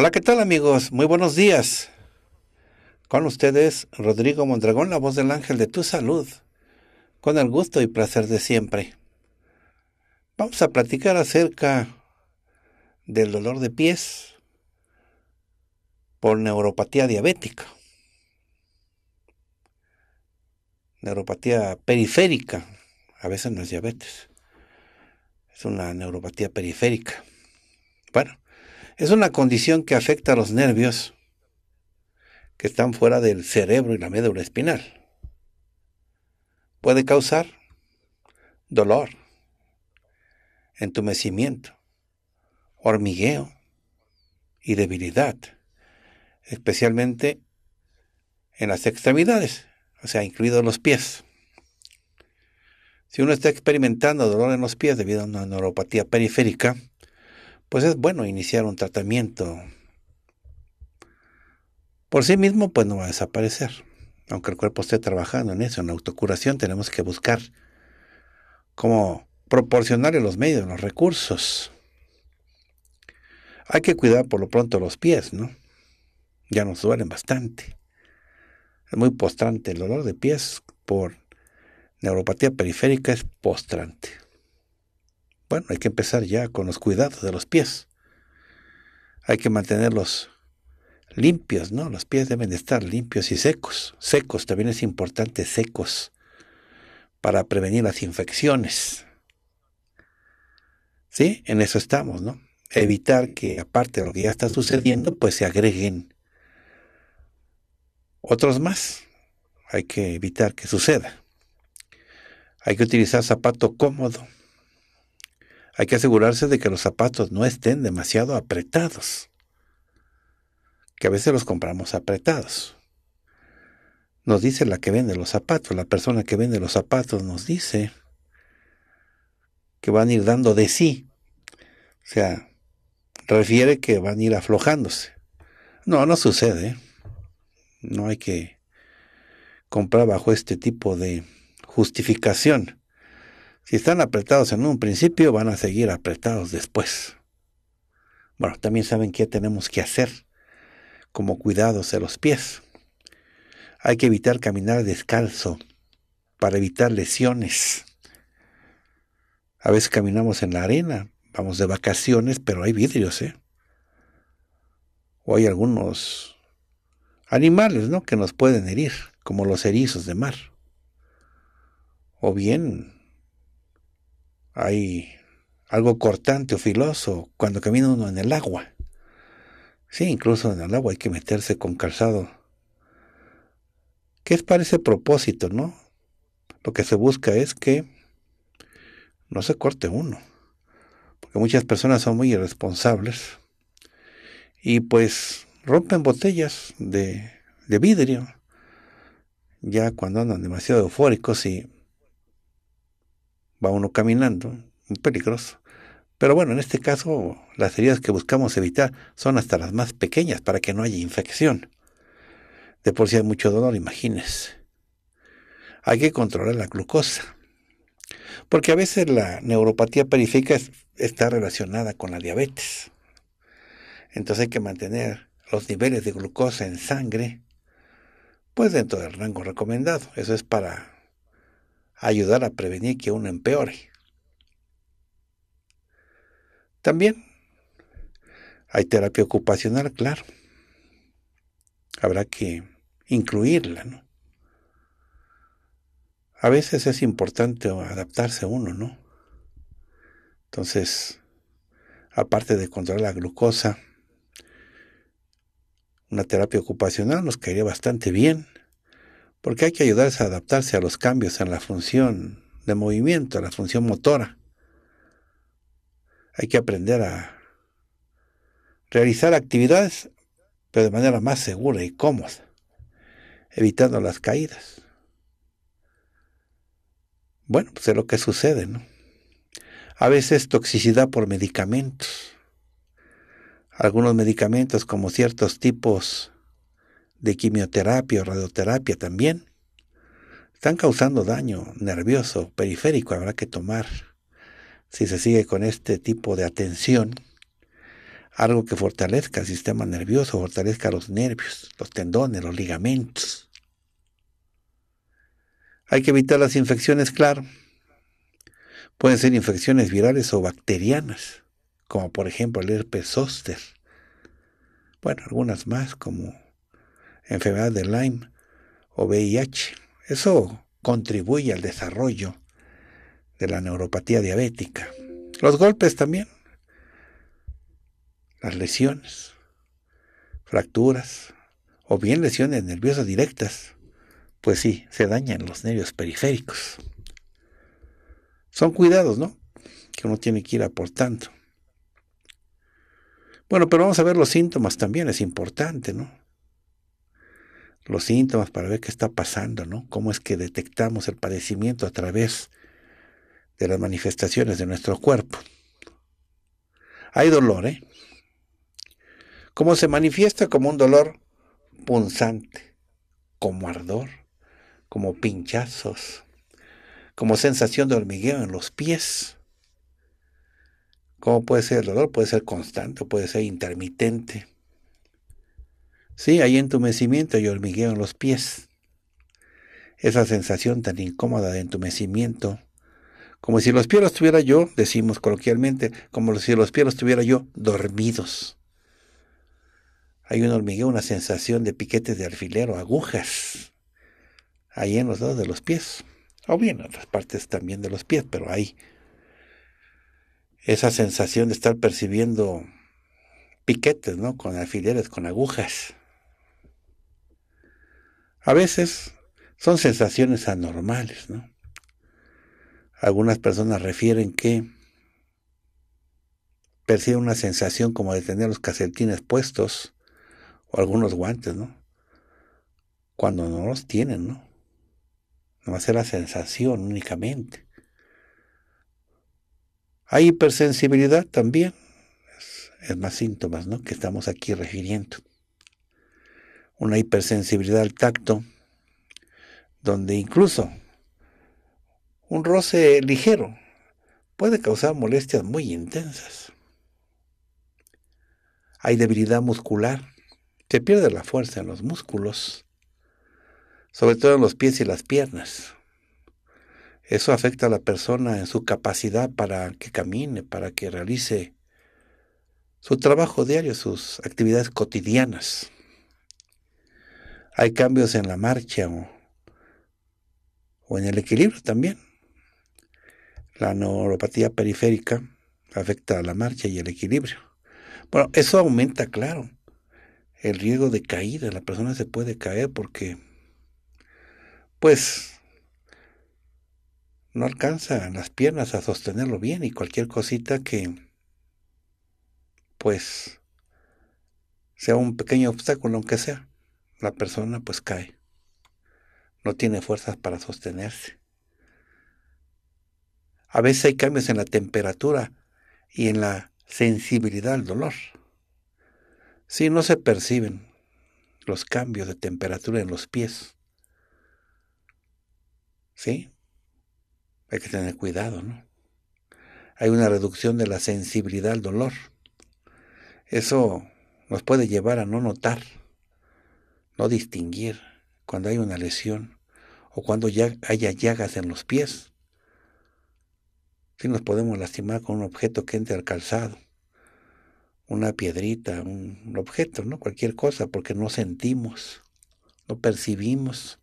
Hola, ¿qué tal amigos? Muy buenos días. Con ustedes, Rodrigo Mondragón, la voz del ángel de tu salud, con el gusto y placer de siempre. Vamos a platicar acerca del dolor de pies por neuropatía diabética, neuropatía periférica, a veces no es diabetes, es una neuropatía periférica. Bueno, es una condición que afecta a los nervios que están fuera del cerebro y la médula espinal. Puede causar dolor, entumecimiento, hormigueo y debilidad, especialmente en las extremidades, o sea, incluidos los pies. Si uno está experimentando dolor en los pies debido a una neuropatía periférica, pues es bueno iniciar un tratamiento. Por sí mismo, pues no va a desaparecer. Aunque el cuerpo esté trabajando en eso, en la autocuración, tenemos que buscar cómo proporcionarle los medios, los recursos. Hay que cuidar por lo pronto los pies, ¿no? Ya nos duelen bastante. Es muy postrante el dolor de pies por neuropatía periférica, es postrante. Bueno, hay que empezar ya con los cuidados de los pies. Hay que mantenerlos limpios, ¿no? Los pies deben estar limpios y secos. Secos, también es importante, secos, para prevenir las infecciones. ¿Sí? En eso estamos, ¿no? Evitar que, aparte de lo que ya está sucediendo, pues se agreguen otros más. Hay que evitar que suceda. Hay que utilizar zapato cómodo, hay que asegurarse de que los zapatos no estén demasiado apretados, que a veces los compramos apretados. Nos dice la que vende los zapatos, la persona que vende los zapatos nos dice que van a ir dando de sí. O sea, refiere que van a ir aflojándose. No, no sucede. No hay que comprar bajo este tipo de justificación. Si están apretados en un principio, van a seguir apretados después. Bueno, también saben qué tenemos que hacer como cuidados de los pies. Hay que evitar caminar descalzo para evitar lesiones. A veces caminamos en la arena, vamos de vacaciones, pero hay vidrios, ¿eh? O hay algunos animales, ¿no? Que nos pueden herir, como los erizos de mar. O bien hay algo cortante o filoso cuando camina uno en el agua. Sí, incluso en el agua hay que meterse con calzado. ¿Qué es para ese propósito, no? Lo que se busca es que no se corte uno. Porque muchas personas son muy irresponsables y pues rompen botellas de, de vidrio ya cuando andan demasiado eufóricos y va uno caminando, muy peligroso. Pero bueno, en este caso las heridas que buscamos evitar son hasta las más pequeñas para que no haya infección. De por sí hay mucho dolor, imagínese. Hay que controlar la glucosa. Porque a veces la neuropatía periférica está relacionada con la diabetes. Entonces hay que mantener los niveles de glucosa en sangre pues dentro del rango recomendado. Eso es para ayudar a prevenir que uno empeore. También hay terapia ocupacional, claro. Habrá que incluirla, ¿no? A veces es importante adaptarse a uno, ¿no? Entonces, aparte de controlar la glucosa, una terapia ocupacional nos caería bastante bien porque hay que ayudarse a adaptarse a los cambios en la función de movimiento, en la función motora. Hay que aprender a realizar actividades, pero de manera más segura y cómoda, evitando las caídas. Bueno, pues es lo que sucede, ¿no? A veces toxicidad por medicamentos. Algunos medicamentos como ciertos tipos de quimioterapia o radioterapia también, están causando daño nervioso, periférico, habrá que tomar, si se sigue con este tipo de atención, algo que fortalezca el sistema nervioso, fortalezca los nervios, los tendones, los ligamentos. Hay que evitar las infecciones, claro. Pueden ser infecciones virales o bacterianas, como por ejemplo el herpes zóster. Bueno, algunas más como enfermedad de Lyme o VIH. Eso contribuye al desarrollo de la neuropatía diabética. Los golpes también, las lesiones, fracturas o bien lesiones nerviosas directas, pues sí, se dañan los nervios periféricos. Son cuidados, ¿no? Que uno tiene que ir aportando. Bueno, pero vamos a ver los síntomas también, es importante, ¿no? los síntomas para ver qué está pasando, ¿no? Cómo es que detectamos el padecimiento a través de las manifestaciones de nuestro cuerpo. Hay dolor, ¿eh? Cómo se manifiesta como un dolor punzante, como ardor, como pinchazos, como sensación de hormigueo en los pies. ¿Cómo puede ser el dolor? Puede ser constante, puede ser intermitente Sí, hay entumecimiento y hormigueo en los pies. Esa sensación tan incómoda de entumecimiento. Como si los pies los tuviera yo, decimos coloquialmente, como si los pies los tuviera yo dormidos. Hay un hormigueo, una sensación de piquetes de alfiler o agujas, ahí en los dedos de los pies. O bien en otras partes también de los pies, pero ahí. Esa sensación de estar percibiendo piquetes, ¿no? Con alfileres, con agujas. A veces son sensaciones anormales, ¿no? Algunas personas refieren que perciben una sensación como de tener los casetines puestos o algunos guantes, ¿no? Cuando no los tienen, ¿no? a ser la sensación únicamente. Hay hipersensibilidad también, es más síntomas, ¿no? Que estamos aquí refiriendo una hipersensibilidad al tacto, donde incluso un roce ligero puede causar molestias muy intensas. Hay debilidad muscular, se pierde la fuerza en los músculos, sobre todo en los pies y las piernas. Eso afecta a la persona en su capacidad para que camine, para que realice su trabajo diario, sus actividades cotidianas hay cambios en la marcha o, en el equilibrio también. La neuropatía periférica afecta a la marcha y el equilibrio. Bueno, eso aumenta, claro, el riesgo de caída. La persona se puede caer porque, pues, no alcanza las piernas a sostenerlo bien y cualquier cosita que, pues, sea un pequeño obstáculo, aunque sea, la persona pues cae. No tiene fuerzas para sostenerse. A veces hay cambios en la temperatura y en la sensibilidad al dolor. Si no se perciben los cambios de temperatura en los pies, ¿sí? Hay que tener cuidado, ¿no? Hay una reducción de la sensibilidad al dolor. Eso nos puede llevar a no notar no distinguir cuando hay una lesión o cuando ya haya llagas en los pies. Si nos podemos lastimar con un objeto que entre al calzado, una piedrita, un objeto, ¿no? Cualquier cosa, porque no sentimos, no percibimos.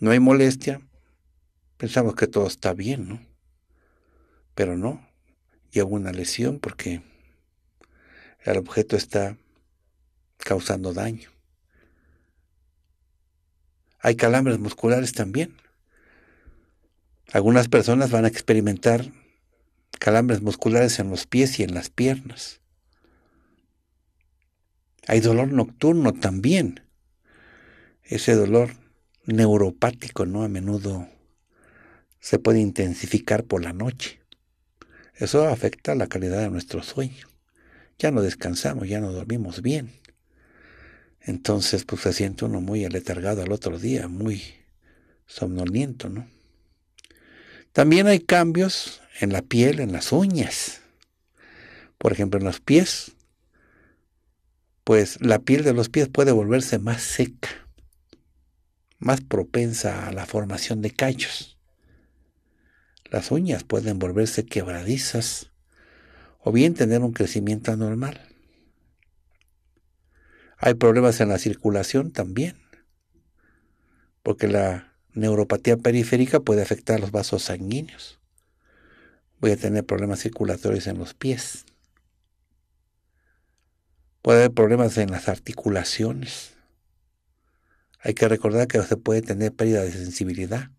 No hay molestia. Pensamos que todo está bien, ¿no? Pero no, Y una lesión porque el objeto está causando daño hay calambres musculares también. Algunas personas van a experimentar calambres musculares en los pies y en las piernas. Hay dolor nocturno también. Ese dolor neuropático, ¿no? A menudo se puede intensificar por la noche. Eso afecta la calidad de nuestro sueño. Ya no descansamos, ya no dormimos bien. Entonces, pues se siente uno muy aletargado al otro día, muy somnoliento, ¿no? También hay cambios en la piel, en las uñas. Por ejemplo, en los pies, pues la piel de los pies puede volverse más seca, más propensa a la formación de callos. Las uñas pueden volverse quebradizas o bien tener un crecimiento anormal. Hay problemas en la circulación también, porque la neuropatía periférica puede afectar los vasos sanguíneos. Voy a tener problemas circulatorios en los pies. Puede haber problemas en las articulaciones. Hay que recordar que se puede tener pérdida de sensibilidad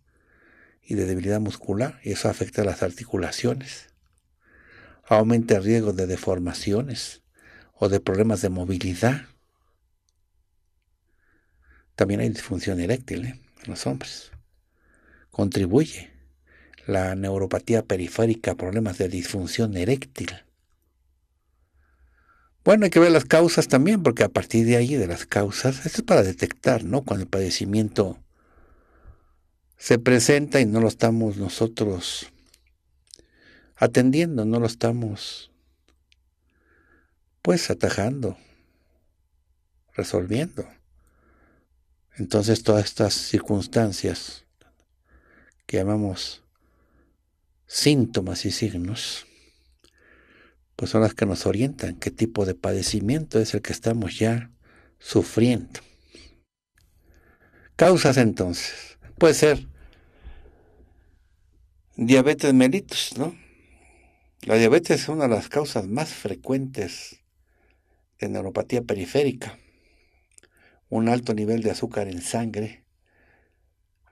y de debilidad muscular, y eso afecta a las articulaciones. Aumenta el riesgo de deformaciones o de problemas de movilidad. También hay disfunción eréctil ¿eh? en los hombres. Contribuye la neuropatía periférica a problemas de disfunción eréctil. Bueno, hay que ver las causas también, porque a partir de ahí, de las causas, esto es para detectar, ¿no? Cuando el padecimiento se presenta y no lo estamos nosotros atendiendo, no lo estamos pues atajando, resolviendo. Entonces todas estas circunstancias que llamamos síntomas y signos, pues son las que nos orientan qué tipo de padecimiento es el que estamos ya sufriendo. Causas entonces, puede ser diabetes mellitus, ¿no? La diabetes es una de las causas más frecuentes de neuropatía periférica un alto nivel de azúcar en sangre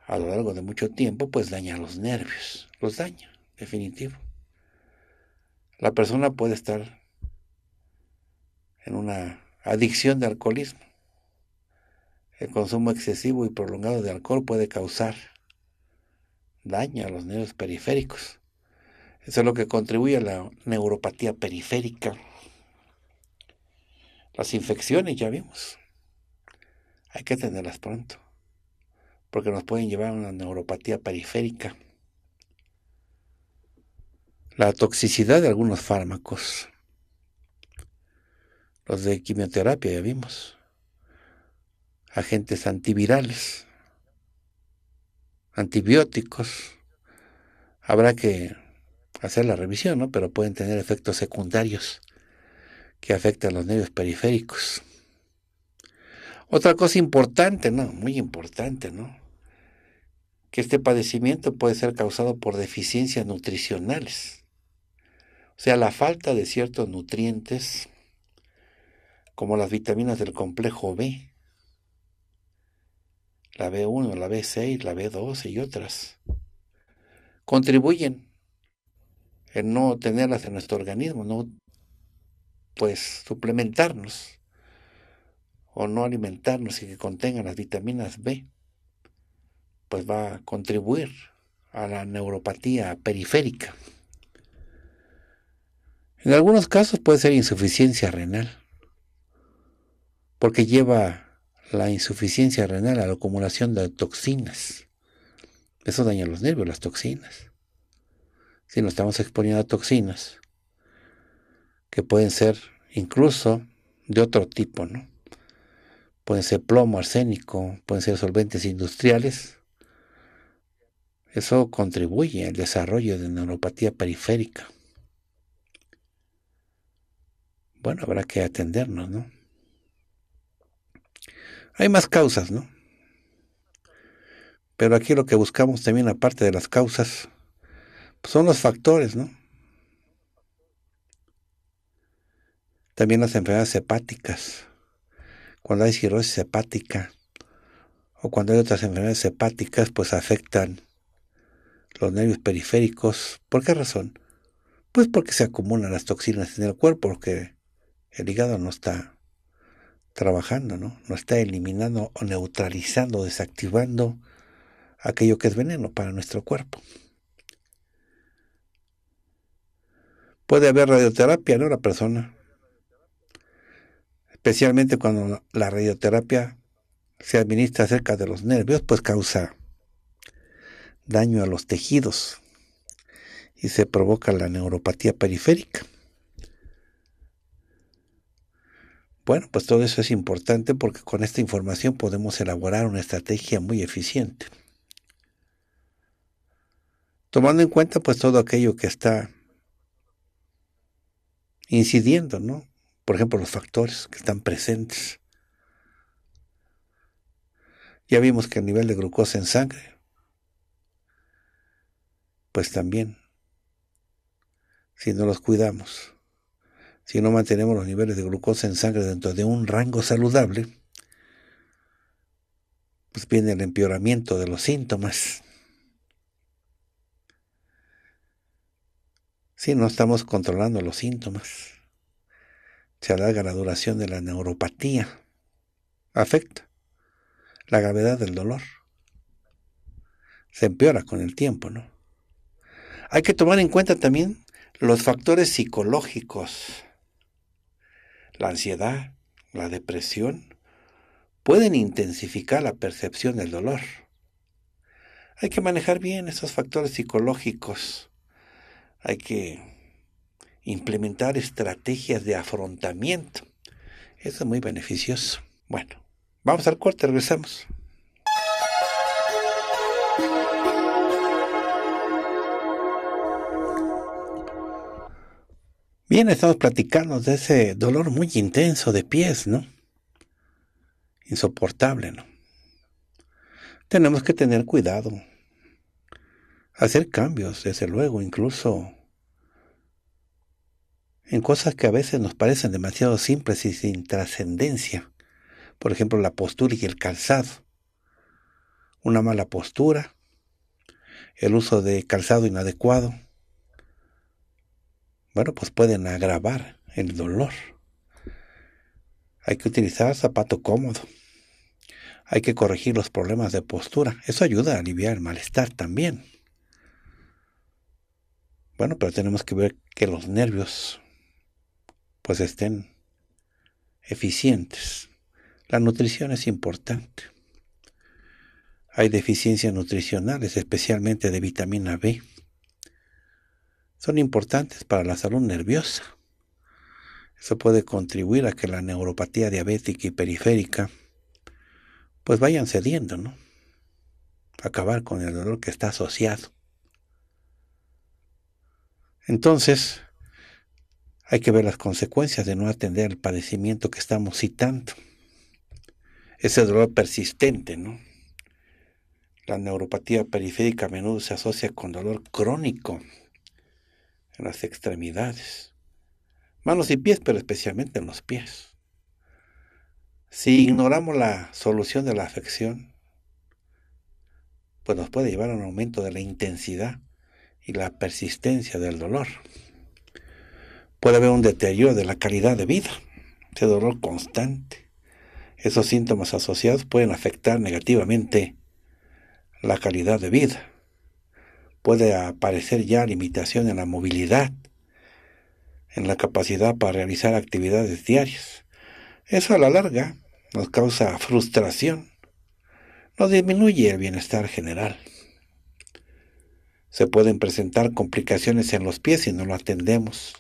a lo largo de mucho tiempo, pues daña los nervios, los daña, definitivo. La persona puede estar en una adicción de alcoholismo. El consumo excesivo y prolongado de alcohol puede causar daño a los nervios periféricos. Eso es lo que contribuye a la neuropatía periférica. Las infecciones, ya vimos hay que tenerlas pronto, porque nos pueden llevar a una neuropatía periférica. La toxicidad de algunos fármacos, los de quimioterapia ya vimos, agentes antivirales, antibióticos, habrá que hacer la revisión, ¿no? Pero pueden tener efectos secundarios que afectan los nervios periféricos. Otra cosa importante, ¿no? Muy importante, ¿no? Que este padecimiento puede ser causado por deficiencias nutricionales. O sea, la falta de ciertos nutrientes, como las vitaminas del complejo B, la B1, la B6, la B12 y otras, contribuyen en no tenerlas en nuestro organismo, no pues suplementarnos o no alimentarnos y que contengan las vitaminas B, pues va a contribuir a la neuropatía periférica. En algunos casos puede ser insuficiencia renal, porque lleva la insuficiencia renal a la acumulación de toxinas. Eso daña los nervios, las toxinas. Si nos estamos exponiendo a toxinas, que pueden ser incluso de otro tipo, ¿no? pueden ser plomo, arsénico, pueden ser solventes industriales. Eso contribuye al desarrollo de neuropatía periférica. Bueno, habrá que atendernos, ¿no? Hay más causas, ¿no? Pero aquí lo que buscamos también, aparte de las causas, pues, son los factores, ¿no? También las enfermedades hepáticas cuando hay cirrosis hepática o cuando hay otras enfermedades hepáticas, pues afectan los nervios periféricos. ¿Por qué razón? Pues porque se acumulan las toxinas en el cuerpo, porque el hígado no está trabajando, ¿no? No está eliminando o neutralizando, desactivando aquello que es veneno para nuestro cuerpo. Puede haber radioterapia en ¿no? La persona especialmente cuando la radioterapia se administra cerca de los nervios, pues causa daño a los tejidos y se provoca la neuropatía periférica. Bueno, pues todo eso es importante porque con esta información podemos elaborar una estrategia muy eficiente. Tomando en cuenta pues todo aquello que está incidiendo, ¿no? por ejemplo, los factores que están presentes. Ya vimos que el nivel de glucosa en sangre, pues también, si no los cuidamos, si no mantenemos los niveles de glucosa en sangre dentro de un rango saludable, pues viene el empeoramiento de los síntomas. Si no estamos controlando los síntomas se alarga la duración de la neuropatía. Afecta la gravedad del dolor. Se empeora con el tiempo, ¿no? Hay que tomar en cuenta también los factores psicológicos. La ansiedad, la depresión, pueden intensificar la percepción del dolor. Hay que manejar bien esos factores psicológicos. Hay que implementar estrategias de afrontamiento. Eso es muy beneficioso. Bueno, vamos al corte, regresamos. Bien, estamos platicando de ese dolor muy intenso de pies, ¿no? Insoportable, ¿no? Tenemos que tener cuidado, hacer cambios, desde luego, incluso en cosas que a veces nos parecen demasiado simples y sin trascendencia. Por ejemplo, la postura y el calzado. Una mala postura, el uso de calzado inadecuado, bueno, pues pueden agravar el dolor. Hay que utilizar zapato cómodo. Hay que corregir los problemas de postura. Eso ayuda a aliviar el malestar también. Bueno, pero tenemos que ver que los nervios pues estén eficientes. La nutrición es importante. Hay deficiencias nutricionales, especialmente de vitamina B. Son importantes para la salud nerviosa. Eso puede contribuir a que la neuropatía diabética y periférica pues vayan cediendo, ¿no? Acabar con el dolor que está asociado. Entonces, hay que ver las consecuencias de no atender el padecimiento que estamos citando. Ese dolor persistente, ¿no? La neuropatía periférica a menudo se asocia con dolor crónico en las extremidades, manos y pies, pero especialmente en los pies. Si ignoramos la solución de la afección, pues nos puede llevar a un aumento de la intensidad y la persistencia del dolor puede haber un deterioro de la calidad de vida, de dolor constante. Esos síntomas asociados pueden afectar negativamente la calidad de vida. Puede aparecer ya limitación en la movilidad, en la capacidad para realizar actividades diarias. Eso a la larga nos causa frustración, nos disminuye el bienestar general. Se pueden presentar complicaciones en los pies si no lo atendemos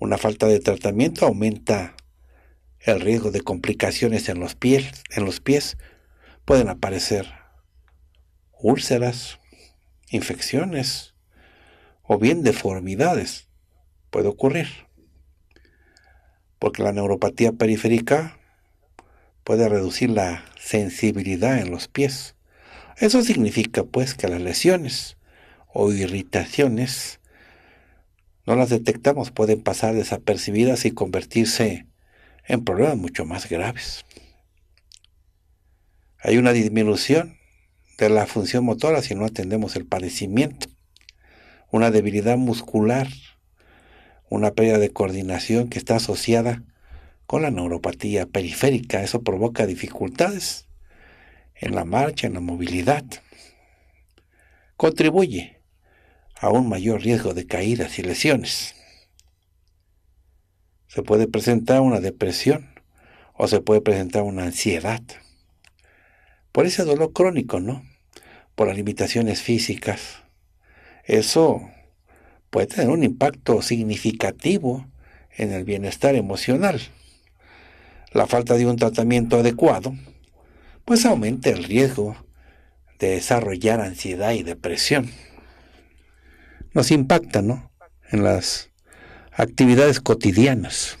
una falta de tratamiento aumenta el riesgo de complicaciones en los pies, en los pies pueden aparecer úlceras, infecciones o bien deformidades. Puede ocurrir. Porque la neuropatía periférica puede reducir la sensibilidad en los pies. Eso significa pues que las lesiones o irritaciones no las detectamos pueden pasar desapercibidas y convertirse en problemas mucho más graves. Hay una disminución de la función motora si no atendemos el padecimiento, una debilidad muscular, una pérdida de coordinación que está asociada con la neuropatía periférica. Eso provoca dificultades en la marcha, en la movilidad. Contribuye a un mayor riesgo de caídas y lesiones. Se puede presentar una depresión o se puede presentar una ansiedad. Por ese dolor crónico, ¿no? Por las limitaciones físicas. Eso puede tener un impacto significativo en el bienestar emocional. La falta de un tratamiento adecuado, pues aumenta el riesgo de desarrollar ansiedad y depresión nos impacta, ¿no? En las actividades cotidianas.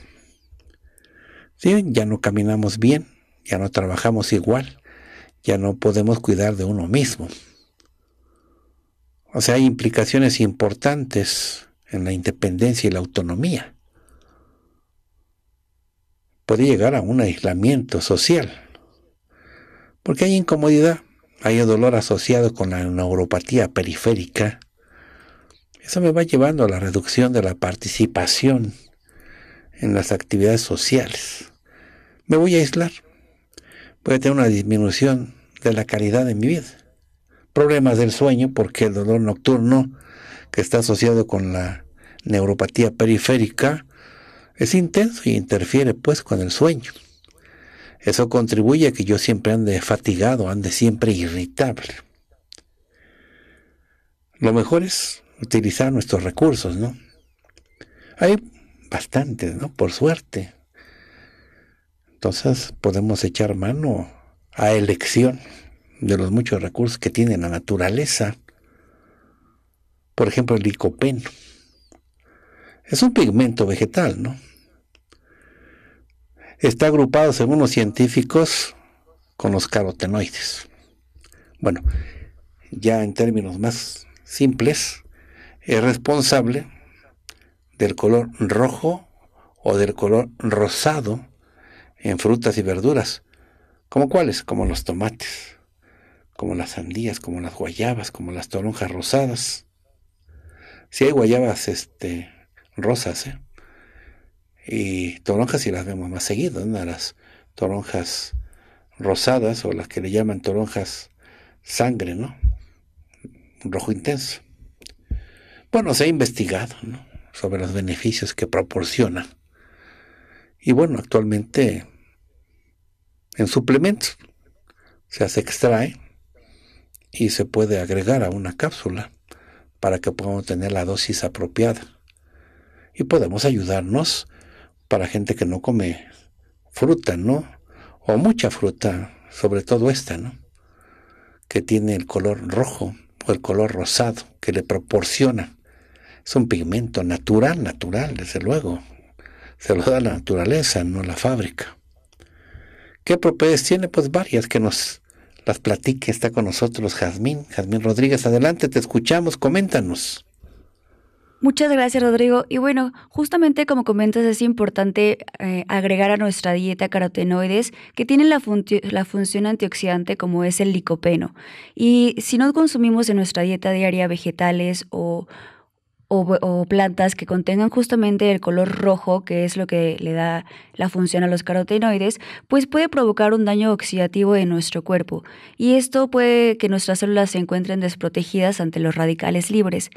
Ya no caminamos bien, ya no trabajamos igual, ya no podemos cuidar de uno mismo. O sea, hay implicaciones importantes en la independencia y la autonomía. Puede llegar a un aislamiento social, porque hay incomodidad, hay dolor asociado con la neuropatía periférica, eso me va llevando a la reducción de la participación en las actividades sociales. Me voy a aislar. Voy a tener una disminución de la calidad de mi vida. Problemas del sueño porque el dolor nocturno que está asociado con la neuropatía periférica es intenso y interfiere pues con el sueño. Eso contribuye a que yo siempre ande fatigado, ande siempre irritable. Lo mejor es utilizar nuestros recursos, ¿no? Hay bastantes, ¿no? Por suerte. Entonces podemos echar mano a elección de los muchos recursos que tiene la naturaleza. Por ejemplo, el licopeno. Es un pigmento vegetal, ¿no? Está agrupado, según los científicos, con los carotenoides. Bueno, ya en términos más simples, es responsable del color rojo o del color rosado en frutas y verduras. ¿Como cuáles? Como los tomates, como las sandías, como las guayabas, como las toronjas rosadas. Si hay guayabas este, rosas, ¿eh? Y toronjas si las vemos más seguido, ¿no? las toronjas rosadas o las que le llaman toronjas sangre, ¿no? Rojo intenso. Bueno, se ha investigado sobre los beneficios que proporciona. Y bueno, actualmente en suplementos, se extrae y se puede agregar a una cápsula para que podamos tener la dosis apropiada. Y podemos ayudarnos para gente que no come fruta, ¿no? O mucha fruta, sobre todo esta, ¿no? Que tiene el color rojo o el color rosado que le proporciona es un pigmento natural, natural, desde luego. Se lo da la naturaleza, no la fábrica. ¿Qué propiedades tiene? Pues varias que nos las platique. Está con nosotros Jazmín. Jazmín Rodríguez, adelante, te escuchamos, coméntanos. Muchas gracias, Rodrigo. Y bueno, justamente como comentas, es importante eh, agregar a nuestra dieta carotenoides que tienen la, la, función antioxidante como es el licopeno. Y si no consumimos en nuestra dieta diaria vegetales o o, plantas que contengan justamente el color rojo, que es lo que le da la función a los carotenoides, pues puede provocar un daño oxidativo en nuestro cuerpo. Y esto puede que nuestras células se encuentren desprotegidas ante los radicales libres.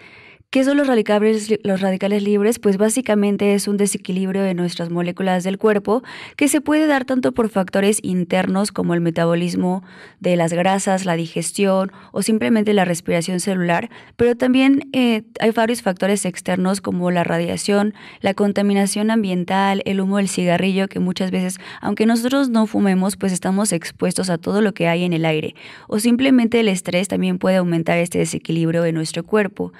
¿Qué son los radicales, los radicales libres? Pues básicamente es un desequilibrio de nuestras moléculas del cuerpo que se puede dar tanto por factores internos como el metabolismo de las grasas, la digestión o simplemente la respiración celular, pero también eh, hay varios factores externos como la radiación, la contaminación ambiental, el humo del cigarrillo, que muchas veces, aunque nosotros no fumemos, pues estamos expuestos a todo lo que hay en el aire, o simplemente el estrés también puede aumentar este desequilibrio de nuestro cuerpo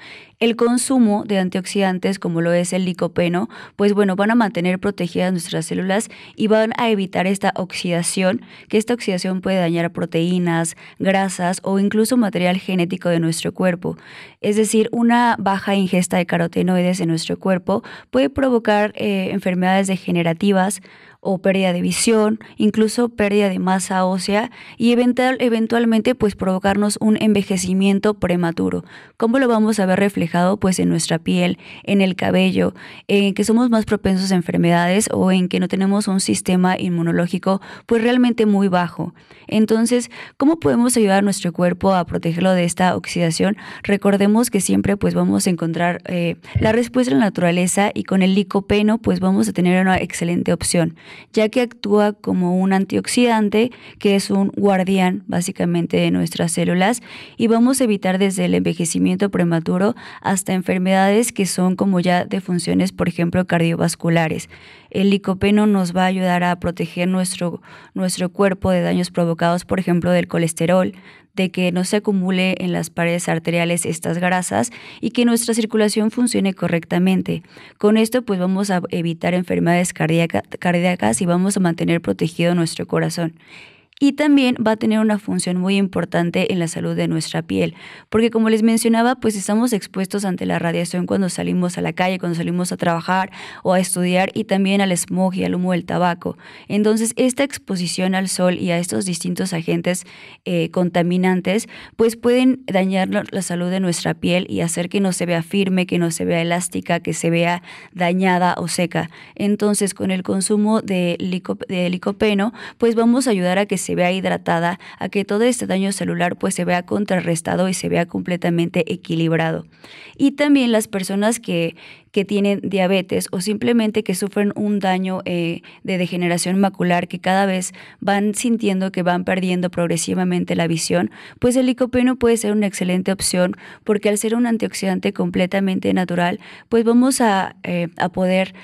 el consumo de antioxidantes como lo es el licopeno, pues bueno, van a mantener protegidas nuestras células y van a evitar esta oxidación, que esta oxidación puede dañar proteínas, grasas o incluso material genético de nuestro cuerpo. Es decir, una baja ingesta de carotenoides en nuestro cuerpo puede provocar eh, enfermedades degenerativas, o pérdida de visión, incluso pérdida de masa ósea y eventualmente pues provocarnos un envejecimiento prematuro. ¿Cómo lo vamos a ver reflejado? Pues en nuestra piel, en el cabello, en que somos más propensos a enfermedades o en que no tenemos un sistema inmunológico pues realmente muy bajo. Entonces, ¿cómo podemos ayudar a nuestro cuerpo a protegerlo de esta oxidación? Recordemos que siempre pues vamos a encontrar eh, la respuesta en la naturaleza y con el licopeno pues vamos a tener una excelente opción ya que actúa como un antioxidante que es un guardián básicamente de nuestras células y vamos a evitar desde el envejecimiento prematuro hasta enfermedades que son como ya de funciones, por ejemplo, cardiovasculares. El licopeno nos va a ayudar a proteger nuestro, nuestro cuerpo de daños provocados, por ejemplo, del colesterol, de que no se acumule en las paredes arteriales estas grasas y que nuestra circulación funcione correctamente. Con esto pues vamos a evitar enfermedades cardíacas y vamos a mantener protegido nuestro corazón y también va a tener una función muy importante en la salud de nuestra piel, porque como les mencionaba, pues estamos expuestos ante la radiación cuando salimos a la calle, cuando salimos a trabajar o a estudiar y también al smog y al humo del tabaco. Entonces, esta exposición al sol y a estos distintos agentes eh, contaminantes, pues pueden dañar la salud de nuestra piel y hacer que no se vea firme, que no se vea elástica, que se vea dañada o seca. Entonces, con el consumo de, licopeno, pues vamos a ayudar a que se se vea hidratada, a que todo este daño celular pues se vea contrarrestado y se vea completamente equilibrado. Y también las personas que, que tienen diabetes o simplemente que sufren un daño eh, de degeneración macular que cada vez van sintiendo que van perdiendo progresivamente la visión, pues el licopeno puede ser una excelente opción porque al ser un antioxidante completamente natural, pues vamos a, eh, a poder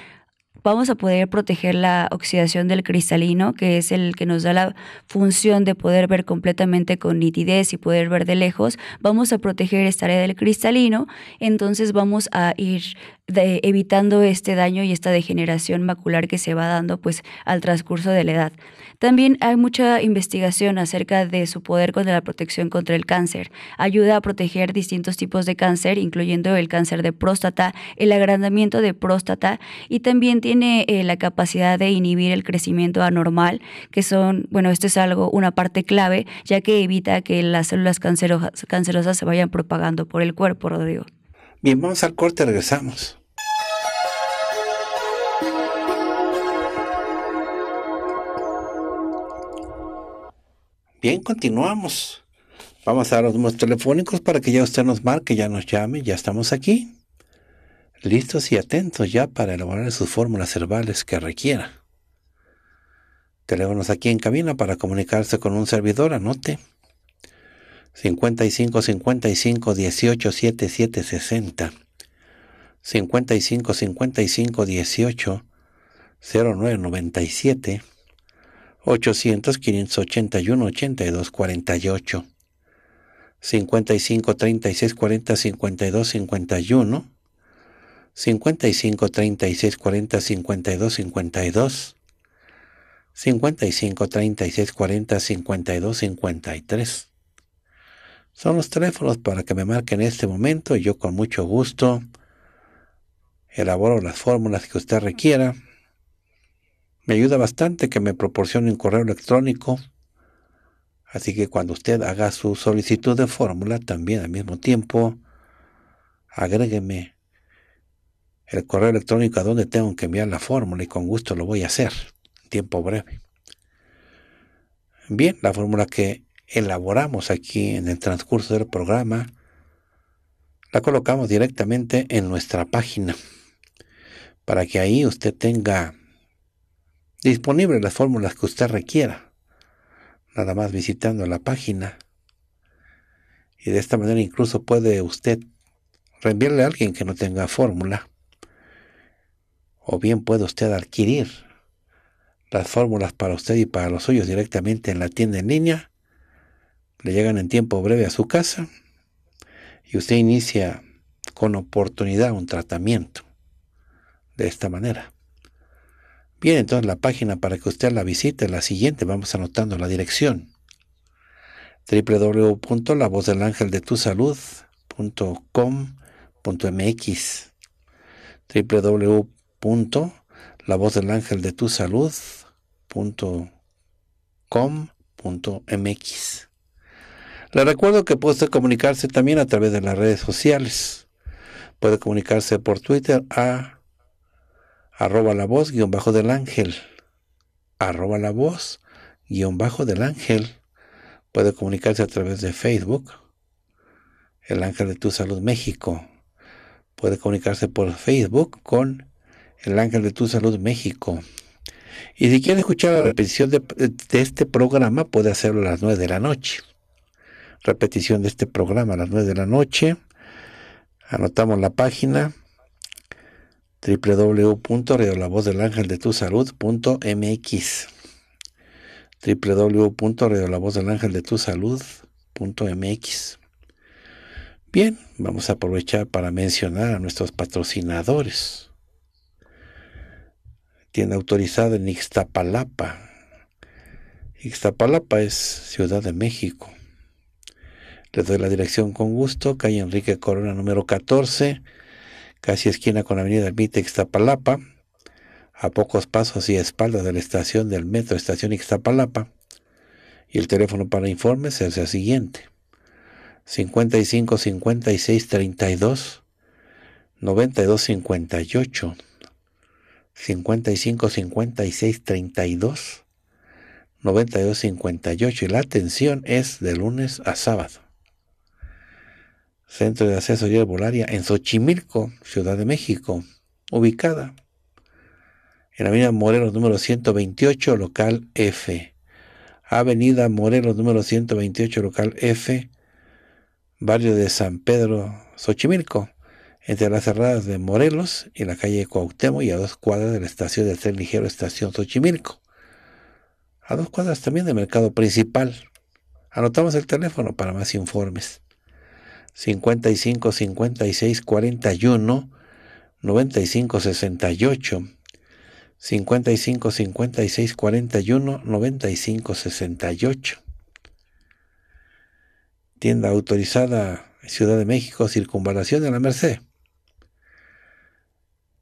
vamos a poder proteger la oxidación del cristalino, que es el que nos da la función de poder ver completamente con nitidez y poder ver de lejos. Vamos a proteger esta área del cristalino, entonces vamos a ir evitando este daño y esta degeneración macular que se va dando pues al transcurso de la edad. También hay mucha investigación acerca de su poder contra la protección contra el cáncer. Ayuda a proteger distintos tipos de cáncer, incluyendo el cáncer de próstata, el agrandamiento de próstata y también tiene eh, la capacidad de inhibir el crecimiento anormal, que son, bueno, esto es algo, una parte clave, ya que evita que las células cancerosas, cancerosas se vayan propagando por el cuerpo, Rodrigo. Bien, vamos al corte, regresamos. Bien, continuamos. Vamos a los números telefónicos para que ya usted nos marque, ya nos llame, ya estamos aquí. Listos y atentos ya para elaborar sus fórmulas herbales que requiera. Teléfonos aquí en cabina para comunicarse con un servidor, anote. 55 55 18 77 60 55 55 18 0997 800 581 82 48 55 36 55-36-40-52-51, 55-36-40-52-52, 55-36-40-52-53. Son los teléfonos para que me marquen en este momento y yo con mucho gusto elaboro las fórmulas que usted requiera me ayuda bastante que me proporcione un correo electrónico. Así que cuando usted haga su solicitud de fórmula, también al mismo tiempo, agrégueme el correo electrónico a donde tengo que enviar la fórmula y con gusto lo voy a hacer en tiempo breve. Bien, la fórmula que elaboramos aquí en el transcurso del programa la colocamos directamente en nuestra página para que ahí usted tenga disponibles las fórmulas que usted requiera, nada más visitando la página. Y de esta manera incluso puede usted reenviarle a alguien que no tenga fórmula. O bien puede usted adquirir las fórmulas para usted y para los suyos directamente en la tienda en línea. Le llegan en tiempo breve a su casa y usted inicia con oportunidad un tratamiento de esta manera. Bien, entonces la página para que usted la visite, la siguiente, vamos anotando la dirección. www.lavozdelangeldetusalud.com.mx www.lavozdelangeldetusalud.com.mx Le recuerdo que puede comunicarse también a través de las redes sociales. Puede comunicarse por Twitter a arroba la voz guión bajo del ángel, arroba la voz guión bajo del ángel. Puede comunicarse a través de Facebook, el ángel de tu salud México. Puede comunicarse por Facebook con el ángel de tu salud México. Y si quiere escuchar la repetición de, de este programa, puede hacerlo a las 9 de la noche. Repetición de este programa a las 9 de la noche. Anotamos la página www.radiolavozdelaangeldetusalud.mx www.radiolavozdelaangeldetusalud.mx Bien, vamos a aprovechar para mencionar a nuestros patrocinadores. Tiene autorizada en Ixtapalapa. Ixtapalapa es Ciudad de México. Les doy la dirección con gusto, calle Enrique Corona número 14 casi esquina con la avenida Almita Ixtapalapa, a pocos pasos y a espaldas de la estación del metro, estación Ixtapalapa, y el teléfono para informes es el siguiente, 55 56 32 92 58 55 56 32 92 58 y la atención es de lunes a sábado. Centro de Acceso y Herbolaria en Xochimilco, Ciudad de México, ubicada en Avenida Morelos número 128, local F. Avenida Morelos número 128, local F, barrio de San Pedro, Xochimilco, entre las cerradas de Morelos y la calle Cuauhtémoc y a dos cuadras de la estación de tren ligero Estación Xochimilco. A dos cuadras también del mercado principal. Anotamos el teléfono para más informes. 55 56 41 95 68 55 56 41 95 68 tienda autorizada Ciudad de México Circunvalación de la Merced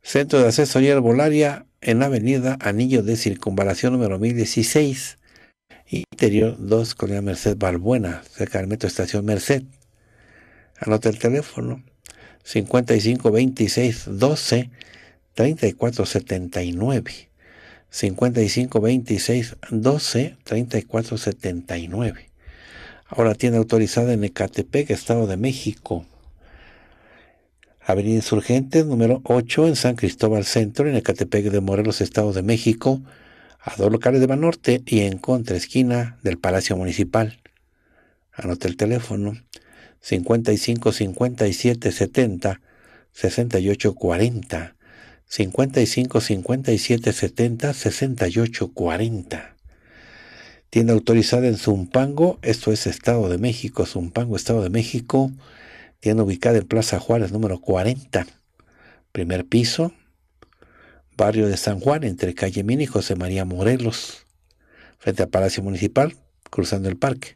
Centro de Asesoría Herbolaria en avenida Anillo de Circunvalación número 1016 Interior 2 Colonia Merced Balbuena cerca del metro Estación Merced Anota el teléfono 55 26 12 34 12 Ahora tiene autorizada en Ecatepec, Estado de México. Avenida Insurgente número 8, en San Cristóbal Centro, en Ecatepec de Morelos, Estado de México, a dos locales de Banorte y en contra esquina del Palacio Municipal. Anote el teléfono 55 57 70 68 40 55 57 70 68 40 tienda autorizada en Zumpango esto es Estado de México Zumpango Estado de México tienda ubicada en Plaza Juárez número 40 primer piso barrio de San Juan entre calle mini y José María Morelos frente al Palacio Municipal cruzando el parque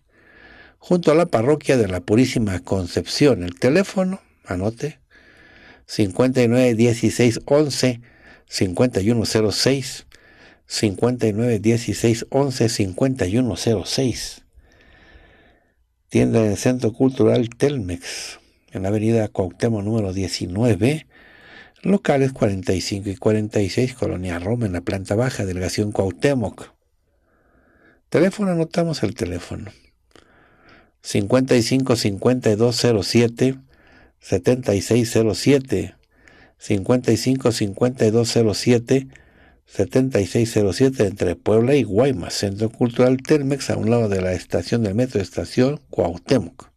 junto a la parroquia de la Purísima Concepción. El teléfono, anote, 59 11 5106 59 11 5106. Tienda del Centro Cultural Telmex, en la avenida Cuauhtémoc número 19, locales 45 y 46, Colonia Roma, en la planta baja, delegación Cuauhtémoc. Teléfono, anotamos el teléfono. 55 5207 7607 55 5207 7607 entre Puebla y Guaymas, Centro Cultural Telmex a un lado de la estación del metro Estación Cuauhtémoc.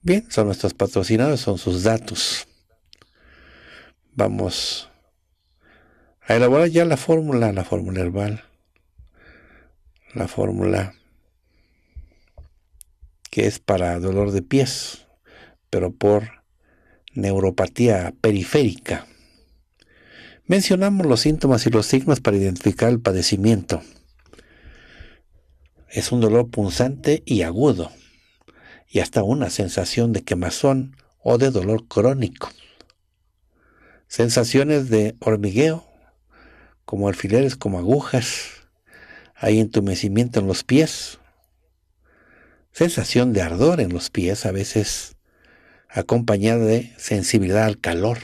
Bien, son nuestros patrocinados, son sus datos. Vamos a elaborar ya la fórmula, la fórmula herbal, la fórmula que es para dolor de pies, pero por neuropatía periférica. Mencionamos los síntomas y los signos para identificar el padecimiento. Es un dolor punzante y agudo, y hasta una sensación de quemazón o de dolor crónico. Sensaciones de hormigueo, como alfileres, como agujas. Hay entumecimiento en los pies, sensación de ardor en los pies, a veces acompañada de sensibilidad al calor,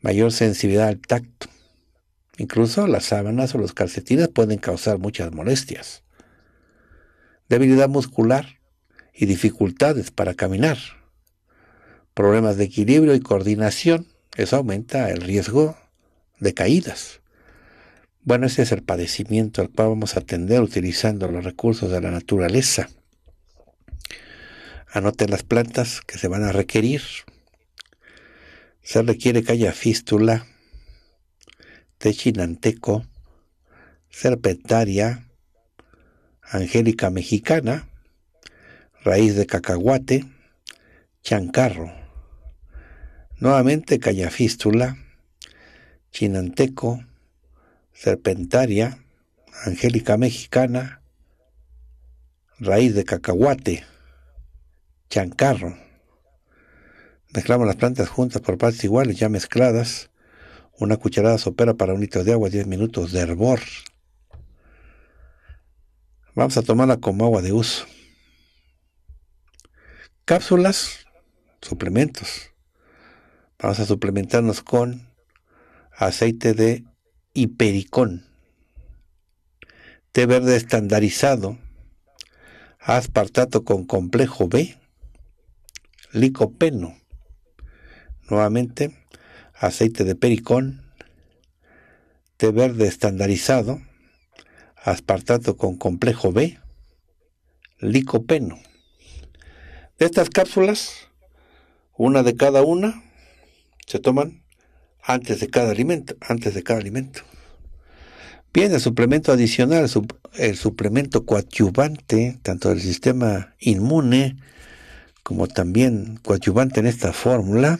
mayor sensibilidad al tacto. Incluso las sábanas o los calcetines pueden causar muchas molestias, debilidad muscular y dificultades para caminar, problemas de equilibrio y coordinación, eso aumenta el riesgo de caídas. Bueno, ese es el padecimiento al cual vamos a atender utilizando los recursos de la naturaleza. Anote las plantas que se van a requerir. Se requiere callafístula... fístula, techinanteco, serpentaria, angélica mexicana, raíz de cacahuate, chancarro. Nuevamente callafístula, chinanteco, serpentaria, angélica mexicana, raíz de cacahuate, chancarro. Mezclamos las plantas juntas por partes iguales, ya mezcladas. Una cucharada sopera para un litro de agua, 10 minutos de hervor. Vamos a tomarla como agua de uso. Cápsulas, suplementos. Vamos a suplementarnos con aceite de y pericón, té verde estandarizado, aspartato con complejo B, licopeno, nuevamente aceite de pericón, té verde estandarizado, aspartato con complejo B, licopeno. De estas cápsulas, una de cada una, se toman antes de cada alimento, antes de cada alimento. Bien, el suplemento adicional, el suplemento coadyuvante, tanto del sistema inmune como también coadyuvante en esta fórmula,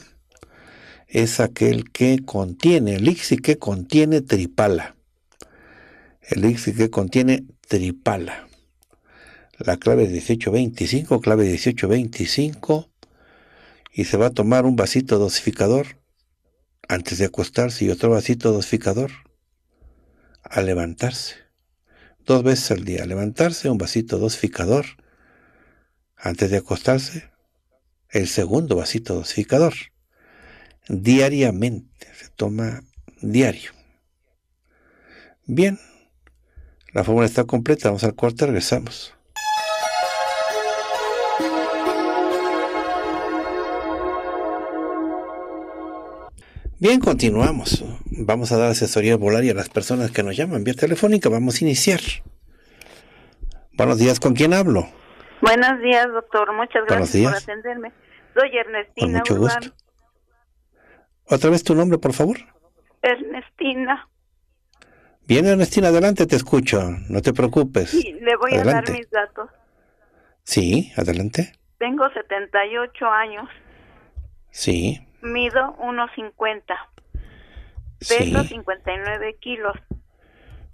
es aquel que contiene, el ICSI que contiene tripala. El ICSI que contiene tripala. La clave 1825, clave 1825, y se va a tomar un vasito dosificador antes de acostarse y otro vasito dosificador a levantarse. Dos veces al día, levantarse un vasito dosificador antes de acostarse, el segundo vasito dosificador. Diariamente, se toma diario. Bien, la fórmula está completa, vamos al cuarto, regresamos. Bien, continuamos. Vamos a dar asesoría volar a las personas que nos llaman vía telefónica. Vamos a iniciar. Buenos días, ¿con quién hablo? Buenos días, doctor. Muchas gracias por atenderme. Soy Ernestina. Con mucho gusto. Otra vez tu nombre, por favor. Ernestina. Bien, Ernestina, adelante, te escucho. No te preocupes. Sí, le voy a dar mis datos. Sí, adelante. Tengo 78 años. Sí mido 1,50. Peso 59 kilos.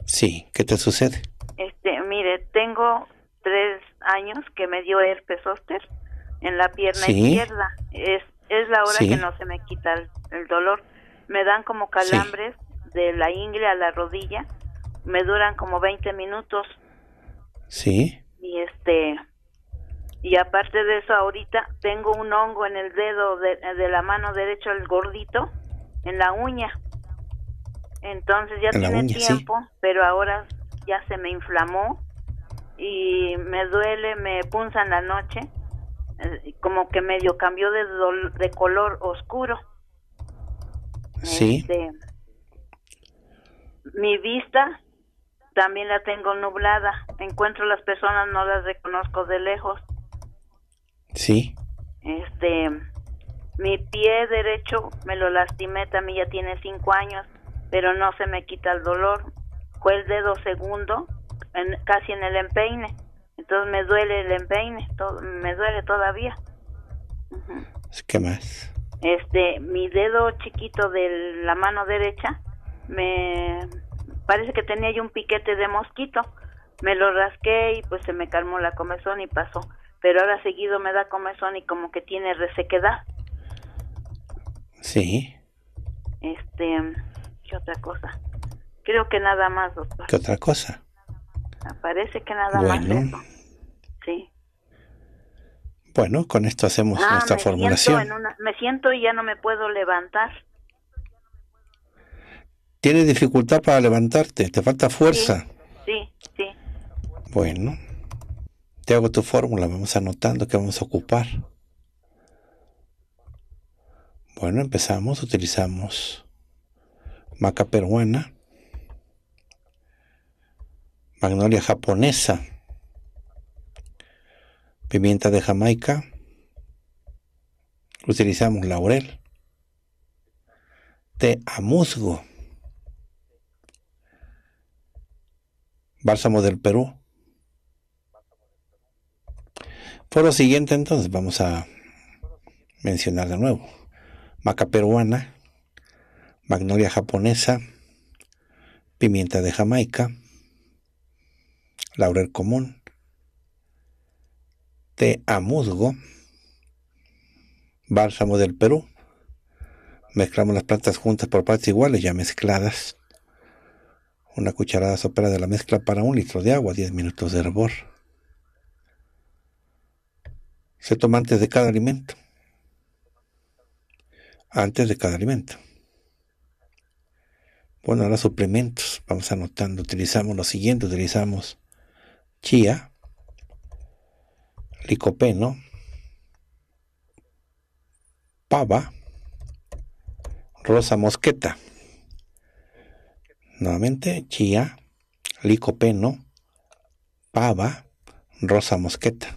Sí, ¿qué te sucede? Este, mire, tengo tres años que me dio herpes zóster en la pierna izquierda. Es, es la hora que no se me quita el, el dolor. Me dan como calambres de la ingle a la rodilla. Me duran como 20 minutos. Sí. Y este, y aparte de eso, ahorita tengo un hongo en el dedo de, la mano derecha, el gordito, en la uña. Entonces ya tiene tiempo, pero ahora ya se me inflamó y me duele, me punza en la noche, eh, como que medio cambió de, de color oscuro. Sí. Este, mi vista también la tengo nublada. Encuentro las personas, no las reconozco de lejos. Sí. Este, mi pie derecho me lo lastimé, también ya tiene cinco años, pero no se me quita el dolor. Fue el dedo segundo, casi en el empeine. Entonces me duele el empeine, todo, me duele todavía. ¿Qué más? Este, mi dedo chiquito de la mano derecha, me parece que tenía yo un piquete de mosquito. Me lo rasqué y pues se me calmó la comezón y pasó pero ahora seguido me da comezón y como que tiene resequedad. Sí. Este, ¿qué otra cosa? Creo que nada más, doctor. ¿Qué otra cosa? Ah, parece que nada más. Sí. Bueno, con esto hacemos ah, nuestra formulación. me siento y ya no me puedo levantar. ¿Tienes dificultad para levantarte? ¿Te falta fuerza? sí. sí. Bueno, te hago tu fórmula, vamos anotando que vamos a ocupar. Bueno, empezamos, utilizamos maca peruana, magnolia japonesa, pimienta de Jamaica, utilizamos laurel, té musgo, bálsamo del Perú, Por lo siguiente, entonces, vamos a mencionar de nuevo. Maca peruana, magnolia japonesa, pimienta de Jamaica, laurel común, té musgo, bálsamo del Perú. Mezclamos las plantas juntas por partes iguales, ya mezcladas. Una cucharada sopera de la mezcla para un litro de agua, 10 minutos de hervor se toma antes de cada alimento. Antes de cada alimento. Bueno, ahora suplementos. Vamos anotando. Utilizamos lo siguiente. Utilizamos chía, licopeno, pava, rosa mosqueta. Nuevamente, chía, licopeno, pava, rosa mosqueta.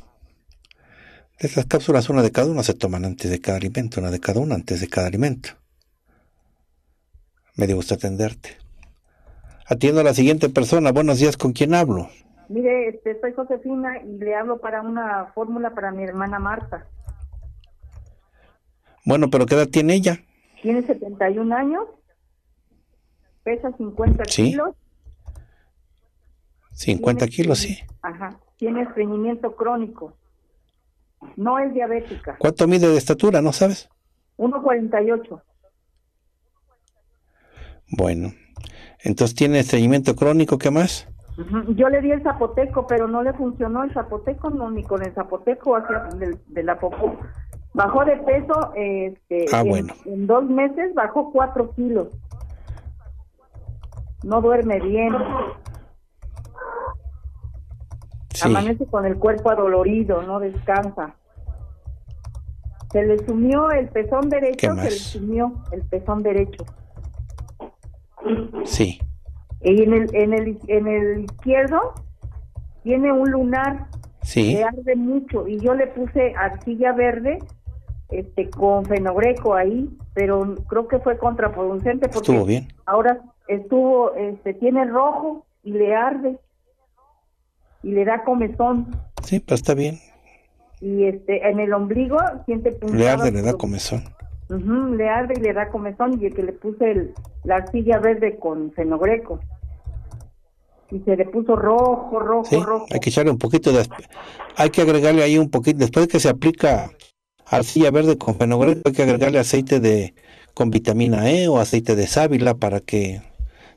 De estas cápsulas, una de cada una se toman antes de cada alimento, una de cada una antes de cada alimento. Me dio gusto atenderte. Atiendo a la siguiente persona. Buenos días, ¿con quién hablo? Mire, este, soy Josefina y le hablo para una fórmula para mi hermana Marta. Bueno, pero ¿qué edad tiene ella? Tiene 71 años, pesa 50 kilos. 50 kilos, sí. Ajá, tiene estreñimiento crónico. No es diabética. ¿Cuánto mide de estatura, no sabes? 1.48. Bueno, entonces tiene estreñimiento crónico, ¿qué más? Yo le di el zapoteco, pero no le funcionó el zapoteco, no, ni con el zapoteco de, la popó. Bajó de peso este, ah, en, en dos meses, bajó cuatro kilos. No duerme bien. Amanece con el cuerpo adolorido, no descansa. Se le sumió el pezón derecho, se le sumió el pezón derecho. Sí. Y en el, en el, en el izquierdo tiene un lunar. Sí. Le arde mucho. Y yo le puse arcilla verde este con fenogreco ahí, pero creo que fue contraproducente porque ahora estuvo, este, tiene rojo y le arde y le da comezón. Sí, pues está bien. Y este, en el ombligo siente Le arde, le da comezón. le arde y le da comezón y el que le puse el, la arcilla verde con fenogreco. Y se le puso rojo, rojo, sí, rojo. Hay que echarle un poquito de... Hay que agregarle ahí un poquito, después que se aplica arcilla verde con fenogreco, hay que agregarle aceite de con vitamina E o aceite de sábila para que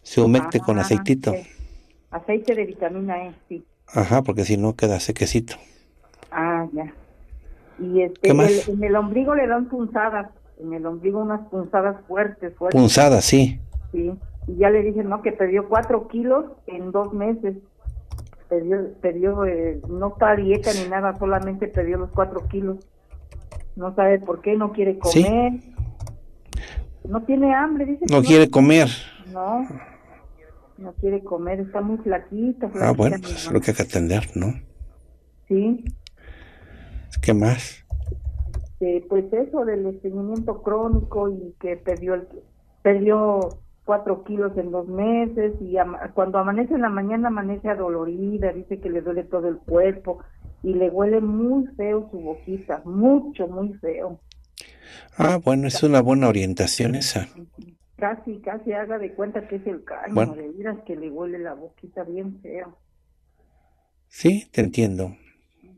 se humecte con ah, aceitito. Aceite de vitamina E, sí. Ajá, porque si no queda sequecito. Ah, ya. Y este, en el ombligo le dan punzadas, en el ombligo unas punzadas fuertes. fuertes. Punzadas, sí. Sí, y ya le dije, no, que perdió cuatro kilos en dos meses. Perdió, perdió eh, no está dieta ni nada, solamente perdió los cuatro kilos. No sabe por qué, no quiere comer. No tiene hambre, dice. No, no quiere comer. No. No quiere comer, está muy ah, flaquita. ah, bueno, pues lo que hay que atender, ¿no? Sí. ¿Qué más? Este, pues eso del estreñimiento crónico y que perdió perdió cuatro kilos en dos meses y cuando amanece en la mañana amanece adolorida, dice que le duele todo el cuerpo y le huele muy feo su boquita, mucho, muy feo. Ah, bueno, es una buena orientación esa. Casi, casi haga de cuenta que es el caño, de que le huele la boquita bien feo. Sí, te entiendo,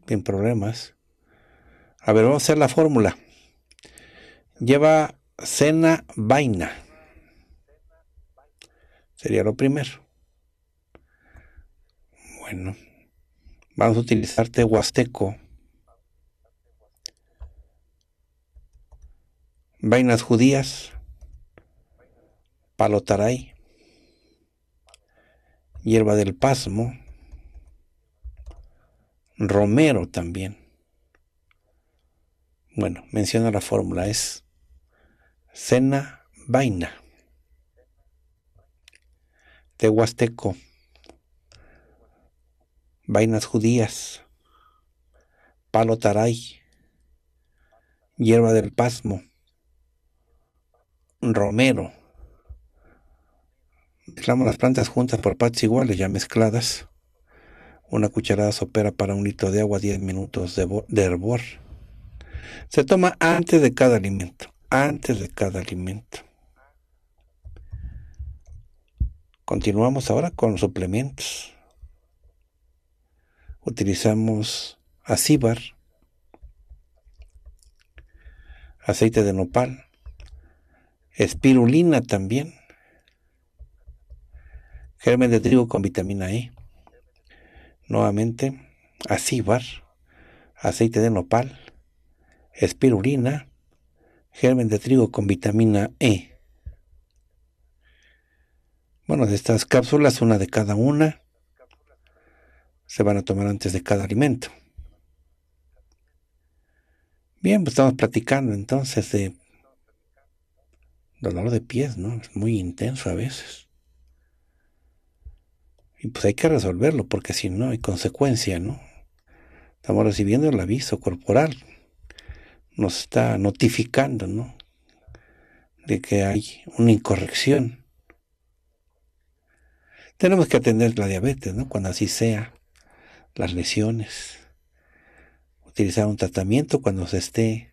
sin problemas. A ver, vamos a hacer la fórmula. Lleva cena vaina. Sería lo primero. Bueno, vamos a utilizar tehuasteco. Vainas judías palotaray, hierba del pasmo, romero también. Bueno, menciona la fórmula, es cena vaina, tehuasteco, vainas judías, palotaray, hierba del pasmo, romero, Mezclamos las plantas juntas por partes iguales, ya mezcladas. Una cucharada sopera para un litro de agua, 10 minutos de, hervor. Se toma antes de cada alimento, antes de cada alimento. Continuamos ahora con los suplementos. Utilizamos acíbar, aceite de nopal, espirulina también Germen de trigo con vitamina E. Nuevamente, acíbar, aceite de nopal, espirulina, germen de trigo con vitamina E. Bueno, de estas cápsulas, una de cada una, se van a tomar antes de cada alimento. Bien, pues estamos platicando entonces de dolor de pies, ¿no? Es muy intenso a veces. Y pues hay que resolverlo, porque si no, hay consecuencia, ¿no? Estamos recibiendo el aviso corporal. Nos está notificando, ¿no? De que hay una incorrección. Tenemos que atender la diabetes, ¿no? Cuando así sea. Las lesiones. Utilizar un tratamiento cuando se esté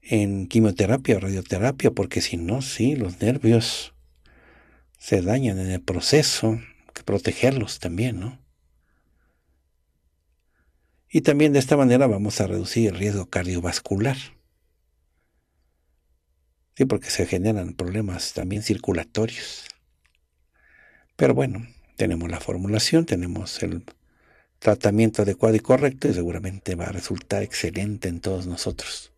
en quimioterapia o radioterapia, porque si no, sí, los nervios se dañan en el proceso protegerlos también, ¿no? Y también de esta manera vamos a reducir el riesgo cardiovascular. Sí, porque se generan problemas también circulatorios. Pero bueno, tenemos la formulación, tenemos el tratamiento adecuado y correcto y seguramente va a resultar excelente en todos nosotros.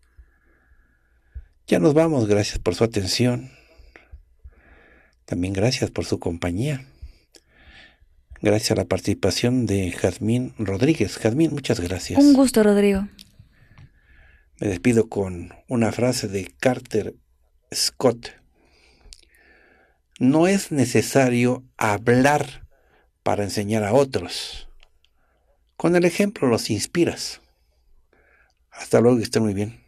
Ya nos vamos, gracias por su atención. También gracias por su compañía gracias a la participación de Jazmín Rodríguez. Jazmín, muchas gracias. Un gusto, Rodrigo. Me despido con una frase de Carter Scott. No es necesario hablar para enseñar a otros. Con el ejemplo los inspiras. Hasta luego, que estén muy bien.